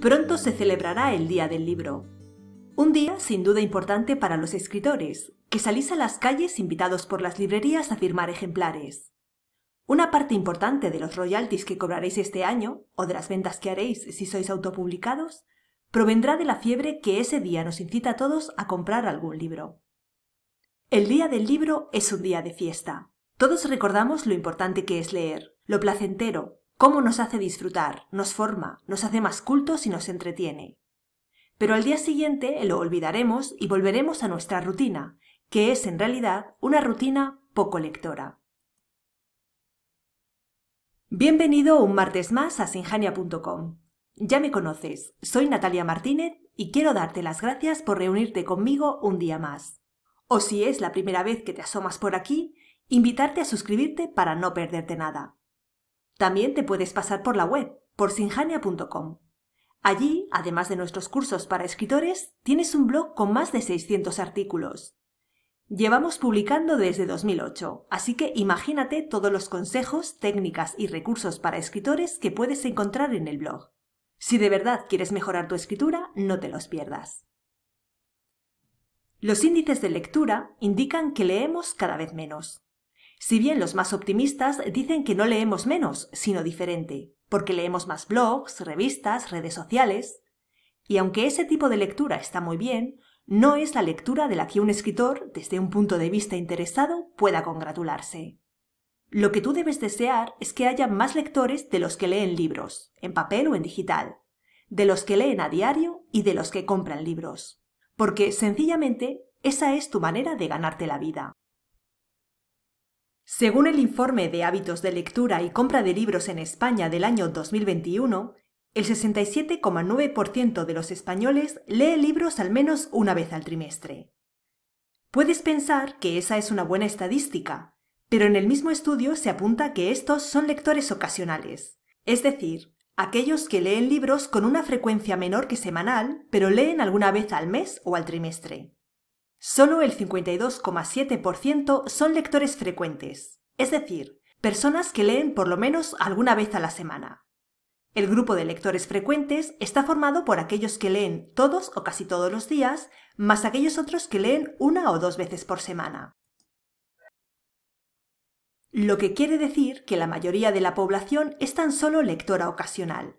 Pronto se celebrará el Día del Libro. Un día sin duda importante para los escritores, que salís a las calles invitados por las librerías a firmar ejemplares. Una parte importante de los royalties que cobraréis este año, o de las ventas que haréis si sois autopublicados, provendrá de la fiebre que ese día nos incita a todos a comprar algún libro. El día del libro es un día de fiesta. Todos recordamos lo importante que es leer, lo placentero, cómo nos hace disfrutar, nos forma, nos hace más cultos y nos entretiene. Pero al día siguiente lo olvidaremos y volveremos a nuestra rutina, que es en realidad una rutina poco lectora. Bienvenido un martes más a sinjania.com. Ya me conoces, soy Natalia Martínez y quiero darte las gracias por reunirte conmigo un día más. O si es la primera vez que te asomas por aquí, invitarte a suscribirte para no perderte nada. También te puedes pasar por la web, por sinjania.com. Allí, además de nuestros cursos para escritores, tienes un blog con más de 600 artículos. Llevamos publicando desde 2008, así que imagínate todos los consejos, técnicas y recursos para escritores que puedes encontrar en el blog. Si de verdad quieres mejorar tu escritura, no te los pierdas. Los índices de lectura indican que leemos cada vez menos. Si bien los más optimistas dicen que no leemos menos, sino diferente, porque leemos más blogs, revistas, redes sociales. Y aunque ese tipo de lectura está muy bien, no es la lectura de la que un escritor, desde un punto de vista interesado, pueda congratularse. Lo que tú debes desear es que haya más lectores de los que leen libros, en papel o en digital, de los que leen a diario y de los que compran libros, porque sencillamente esa es tu manera de ganarte la vida. Según el informe de hábitos de lectura y compra de libros en España del año 2021, el 67,9% de los españoles lee libros al menos una vez al trimestre. Puedes pensar que esa es una buena estadística, pero en el mismo estudio se apunta que estos son lectores ocasionales, es decir, aquellos que leen libros con una frecuencia menor que semanal, pero leen alguna vez al mes o al trimestre. Solo el 52,7% son lectores frecuentes, es decir, personas que leen por lo menos alguna vez a la semana. El grupo de lectores frecuentes está formado por aquellos que leen todos o casi todos los días, más aquellos otros que leen una o dos veces por semana. Lo que quiere decir que la mayoría de la población es tan solo lectora ocasional.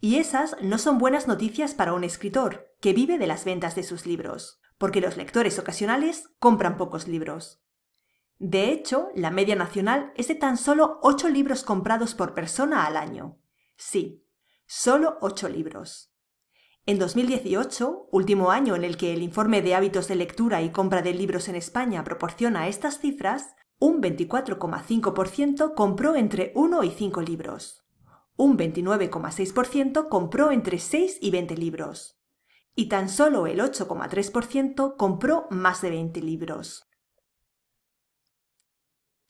Y esas no son buenas noticias para un escritor, que vive de las ventas de sus libros, porque los lectores ocasionales compran pocos libros. De hecho, la media nacional es de tan solo 8 libros comprados por persona al año. Sí, solo 8 libros. En 2018, último año en el que el informe de hábitos de lectura y compra de libros en España proporciona estas cifras, un 24,5% compró entre 1 y 5 libros. Un 29,6% compró entre 6 y 20 libros y tan solo el 8,3% compró más de 20 libros.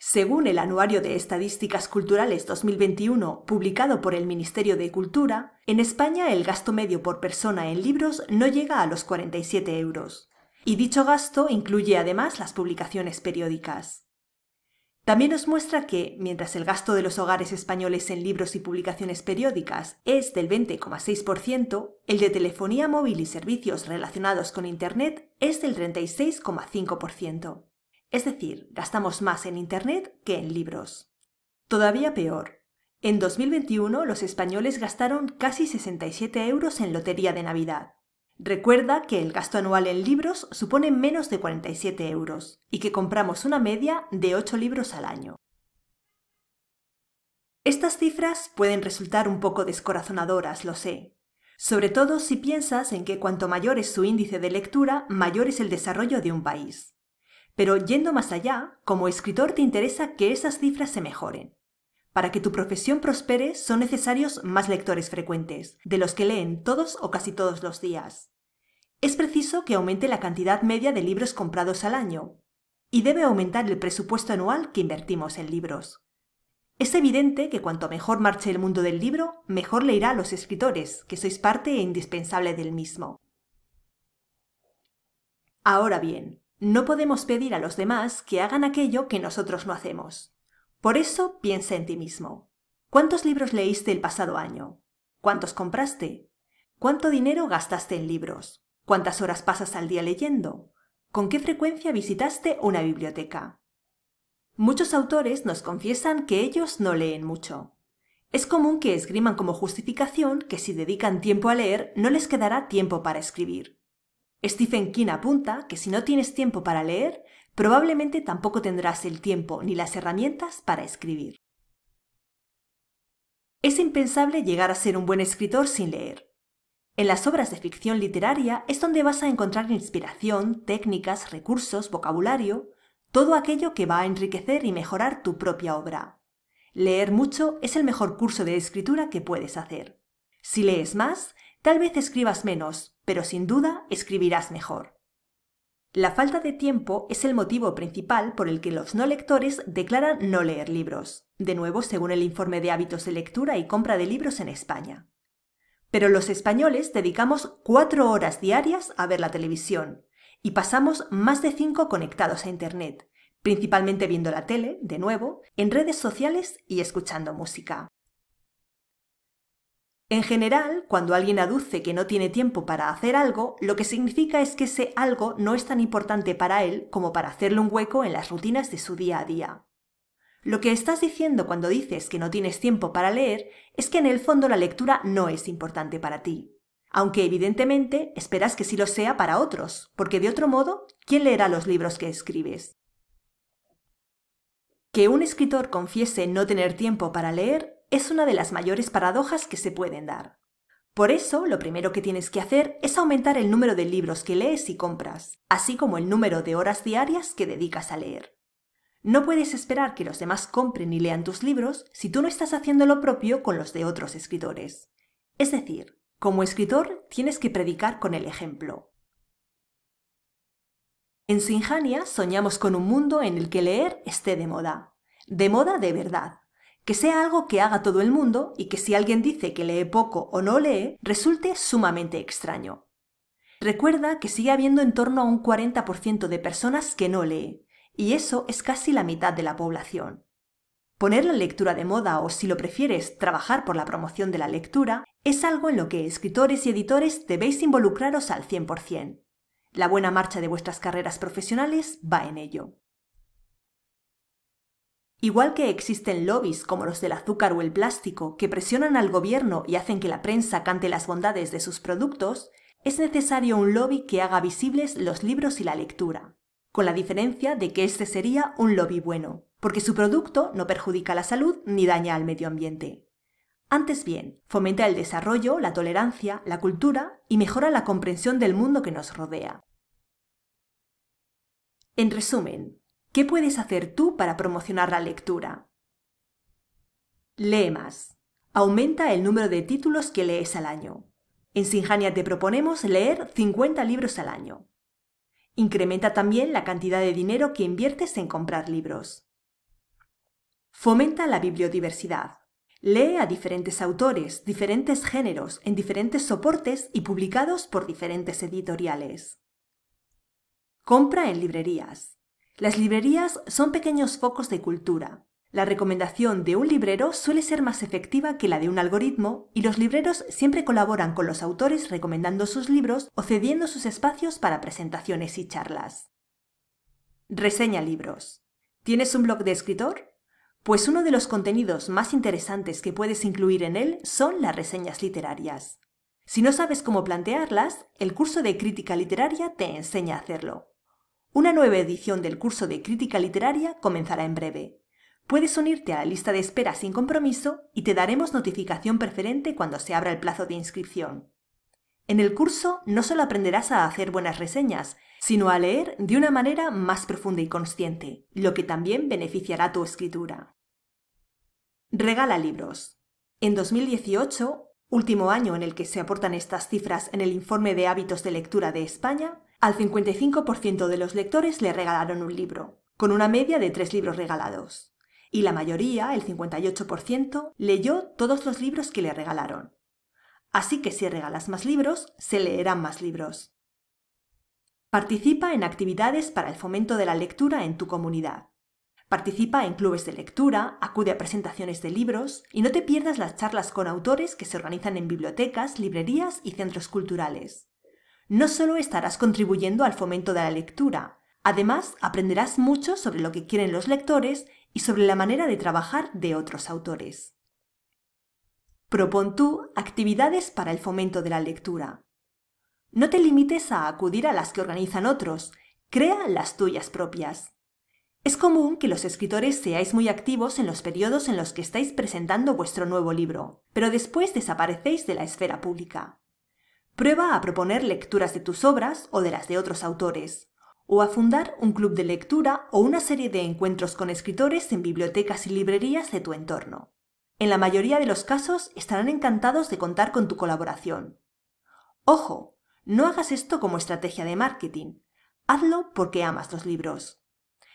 Según el Anuario de Estadísticas Culturales 2021, publicado por el Ministerio de Cultura, en España el gasto medio por persona en libros no llega a los 47 euros. Y dicho gasto incluye además las publicaciones periódicas. También nos muestra que, mientras el gasto de los hogares españoles en libros y publicaciones periódicas es del 20,6%, el de telefonía móvil y servicios relacionados con Internet es del 36,5%. Es decir, gastamos más en Internet que en libros. Todavía peor. En 2021 los españoles gastaron casi 67 euros en lotería de Navidad. Recuerda que el gasto anual en libros supone menos de 47 euros y que compramos una media de 8 libros al año. Estas cifras pueden resultar un poco descorazonadoras, lo sé, sobre todo si piensas en que cuanto mayor es su índice de lectura, mayor es el desarrollo de un país. Pero yendo más allá, como escritor te interesa que esas cifras se mejoren. Para que tu profesión prospere son necesarios más lectores frecuentes, de los que leen todos o casi todos los días. Es preciso que aumente la cantidad media de libros comprados al año, y debe aumentar el presupuesto anual que invertimos en libros. Es evidente que cuanto mejor marche el mundo del libro, mejor le irá a los escritores, que sois parte e indispensable del mismo. Ahora bien, no podemos pedir a los demás que hagan aquello que nosotros no hacemos. Por eso piensa en ti mismo. ¿Cuántos libros leíste el pasado año? ¿Cuántos compraste? ¿Cuánto dinero gastaste en libros? ¿Cuántas horas pasas al día leyendo? ¿Con qué frecuencia visitaste una biblioteca? Muchos autores nos confiesan que ellos no leen mucho. Es común que esgriman como justificación que si dedican tiempo a leer no les quedará tiempo para escribir. Stephen King apunta que si no tienes tiempo para leer, probablemente tampoco tendrás el tiempo ni las herramientas para escribir. Es impensable llegar a ser un buen escritor sin leer. En las obras de ficción literaria es donde vas a encontrar inspiración, técnicas, recursos, vocabulario, todo aquello que va a enriquecer y mejorar tu propia obra. Leer mucho es el mejor curso de escritura que puedes hacer. Si lees más, tal vez escribas menos, pero sin duda escribirás mejor. La falta de tiempo es el motivo principal por el que los no lectores declaran no leer libros, de nuevo según el informe de hábitos de lectura y compra de libros en España. Pero los españoles dedicamos cuatro horas diarias a ver la televisión y pasamos más de cinco conectados a Internet, principalmente viendo la tele, de nuevo, en redes sociales y escuchando música. En general, cuando alguien aduce que no tiene tiempo para hacer algo, lo que significa es que ese algo no es tan importante para él como para hacerle un hueco en las rutinas de su día a día. Lo que estás diciendo cuando dices que no tienes tiempo para leer es que en el fondo la lectura no es importante para ti. Aunque evidentemente esperas que sí lo sea para otros, porque de otro modo, ¿quién leerá los libros que escribes? Que un escritor confiese no tener tiempo para leer es una de las mayores paradojas que se pueden dar. Por eso, lo primero que tienes que hacer es aumentar el número de libros que lees y compras, así como el número de horas diarias que dedicas a leer. No puedes esperar que los demás compren y lean tus libros si tú no estás haciendo lo propio con los de otros escritores. Es decir, como escritor tienes que predicar con el ejemplo. En Sinjania soñamos con un mundo en el que leer esté de moda. De moda de verdad, que sea algo que haga todo el mundo y que si alguien dice que lee poco o no lee, resulte sumamente extraño. Recuerda que sigue habiendo en torno a un 40% de personas que no lee, y eso es casi la mitad de la población. Poner la lectura de moda o, si lo prefieres, trabajar por la promoción de la lectura es algo en lo que escritores y editores debéis involucraros al 100%. La buena marcha de vuestras carreras profesionales va en ello. Igual que existen lobbies como los del azúcar o el plástico que presionan al gobierno y hacen que la prensa cante las bondades de sus productos, es necesario un lobby que haga visibles los libros y la lectura, con la diferencia de que este sería un lobby bueno, porque su producto no perjudica la salud ni daña al medio ambiente. Antes bien, fomenta el desarrollo, la tolerancia, la cultura y mejora la comprensión del mundo que nos rodea. En resumen, ¿Qué puedes hacer tú para promocionar la lectura? Lee más. Aumenta el número de títulos que lees al año. En Sinjania te proponemos leer 50 libros al año. Incrementa también la cantidad de dinero que inviertes en comprar libros. Fomenta la bibliodiversidad. Lee a diferentes autores, diferentes géneros, en diferentes soportes y publicados por diferentes editoriales. Compra en librerías. Las librerías son pequeños focos de cultura. La recomendación de un librero suele ser más efectiva que la de un algoritmo y los libreros siempre colaboran con los autores recomendando sus libros o cediendo sus espacios para presentaciones y charlas. Reseña libros. ¿Tienes un blog de escritor? Pues uno de los contenidos más interesantes que puedes incluir en él son las reseñas literarias. Si no sabes cómo plantearlas, el curso de crítica literaria te enseña a hacerlo. Una nueva edición del curso de crítica literaria comenzará en breve. Puedes unirte a la lista de espera sin compromiso y te daremos notificación preferente cuando se abra el plazo de inscripción. En el curso no solo aprenderás a hacer buenas reseñas, sino a leer de una manera más profunda y consciente, lo que también beneficiará tu escritura. Regala libros. En 2018, último año en el que se aportan estas cifras en el informe de hábitos de lectura de España, al 55% de los lectores le regalaron un libro, con una media de tres libros regalados. Y la mayoría, el 58%, leyó todos los libros que le regalaron. Así que si regalas más libros, se leerán más libros. Participa en actividades para el fomento de la lectura en tu comunidad. Participa en clubes de lectura, acude a presentaciones de libros y no te pierdas las charlas con autores que se organizan en bibliotecas, librerías y centros culturales no solo estarás contribuyendo al fomento de la lectura, además aprenderás mucho sobre lo que quieren los lectores y sobre la manera de trabajar de otros autores. Propon tú actividades para el fomento de la lectura. No te limites a acudir a las que organizan otros, crea las tuyas propias. Es común que los escritores seáis muy activos en los periodos en los que estáis presentando vuestro nuevo libro, pero después desaparecéis de la esfera pública. Prueba a proponer lecturas de tus obras o de las de otros autores, o a fundar un club de lectura o una serie de encuentros con escritores en bibliotecas y librerías de tu entorno. En la mayoría de los casos estarán encantados de contar con tu colaboración. Ojo, no hagas esto como estrategia de marketing, hazlo porque amas los libros.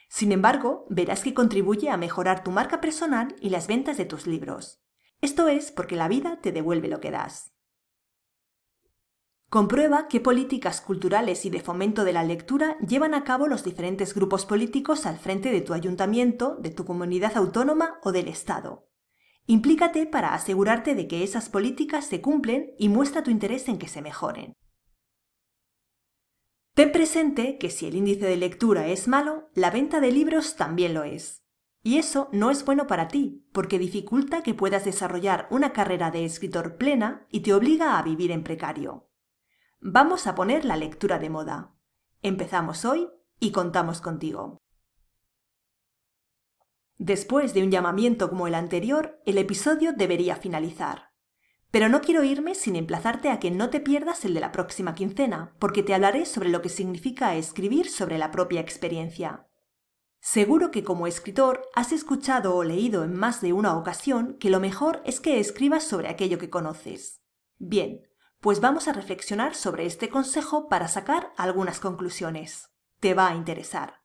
Sin embargo, verás que contribuye a mejorar tu marca personal y las ventas de tus libros. Esto es porque la vida te devuelve lo que das comprueba qué políticas culturales y de fomento de la lectura llevan a cabo los diferentes grupos políticos al frente de tu ayuntamiento, de tu comunidad autónoma o del Estado. Implícate para asegurarte de que esas políticas se cumplen y muestra tu interés en que se mejoren. Ten presente que si el índice de lectura es malo, la venta de libros también lo es. Y eso no es bueno para ti, porque dificulta que puedas desarrollar una carrera de escritor plena y te obliga a vivir en precario. Vamos a poner la lectura de moda. Empezamos hoy y contamos contigo. Después de un llamamiento como el anterior, el episodio debería finalizar. Pero no quiero irme sin emplazarte a que no te pierdas el de la próxima quincena, porque te hablaré sobre lo que significa escribir sobre la propia experiencia. Seguro que como escritor has escuchado o leído en más de una ocasión que lo mejor es que escribas sobre aquello que conoces. Bien, pues vamos a reflexionar sobre este consejo para sacar algunas conclusiones. Te va a interesar.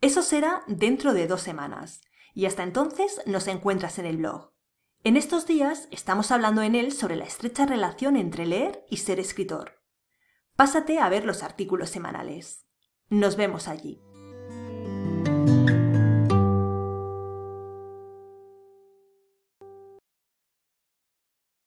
Eso será dentro de dos semanas, y hasta entonces nos encuentras en el blog. En estos días estamos hablando en él sobre la estrecha relación entre leer y ser escritor. Pásate a ver los artículos semanales. Nos vemos allí.